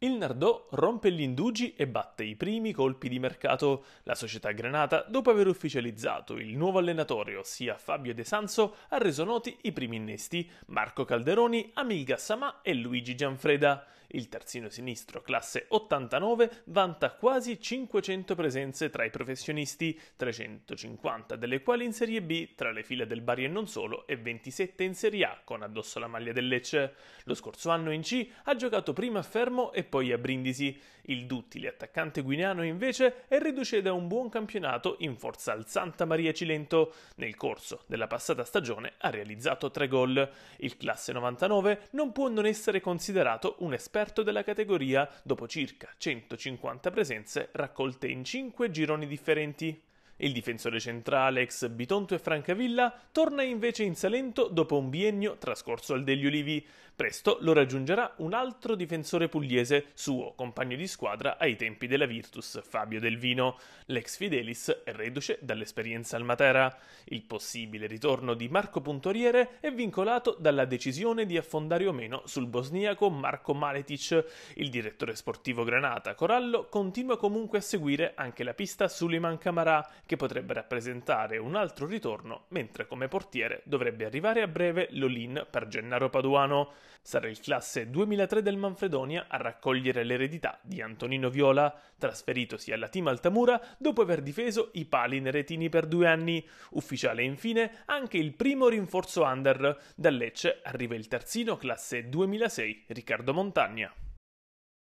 Il Nardò rompe gli indugi e batte i primi colpi di mercato. La società granata, dopo aver ufficializzato il nuovo allenatore, ossia Fabio De Sanso, ha reso noti i primi innesti, Marco Calderoni, Amil Gassamà e Luigi Gianfreda. Il terzino sinistro, classe 89, vanta quasi 500 presenze tra i professionisti, 350 delle quali in Serie B, tra le file del Bari e non solo, e 27 in Serie A, con addosso la maglia del Lecce. Lo scorso anno in C ha giocato prima a Fermo e poi a Brindisi. Il duttile attaccante guineano, invece, è reduce da un buon campionato in forza al Santa Maria Cilento. Nel corso della passata stagione ha realizzato tre gol. Il classe 99 non può non essere considerato un esperto della categoria dopo circa 150 presenze raccolte in 5 gironi differenti. Il difensore centrale ex Bitonto e Francavilla torna invece in Salento dopo un biennio trascorso al degli Ulivi. Presto lo raggiungerà un altro difensore pugliese, suo compagno di squadra ai tempi della Virtus, Fabio Delvino. L'ex Fidelis è reduce dall'esperienza al Matera. Il possibile ritorno di Marco Puntoriere è vincolato dalla decisione di affondare o meno sul bosniaco Marco Maletic. Il direttore sportivo Granata, Corallo, continua comunque a seguire anche la pista Suleiman Camarà, che potrebbe rappresentare un altro ritorno, mentre come portiere dovrebbe arrivare a breve l'Olin per Gennaro Paduano. Sarà il classe 2003 del Manfredonia a raccogliere l'eredità di Antonino Viola, trasferitosi alla team Altamura dopo aver difeso i pali neretini per due anni. Ufficiale infine anche il primo rinforzo under. Da Lecce arriva il terzino classe 2006 Riccardo Montagna.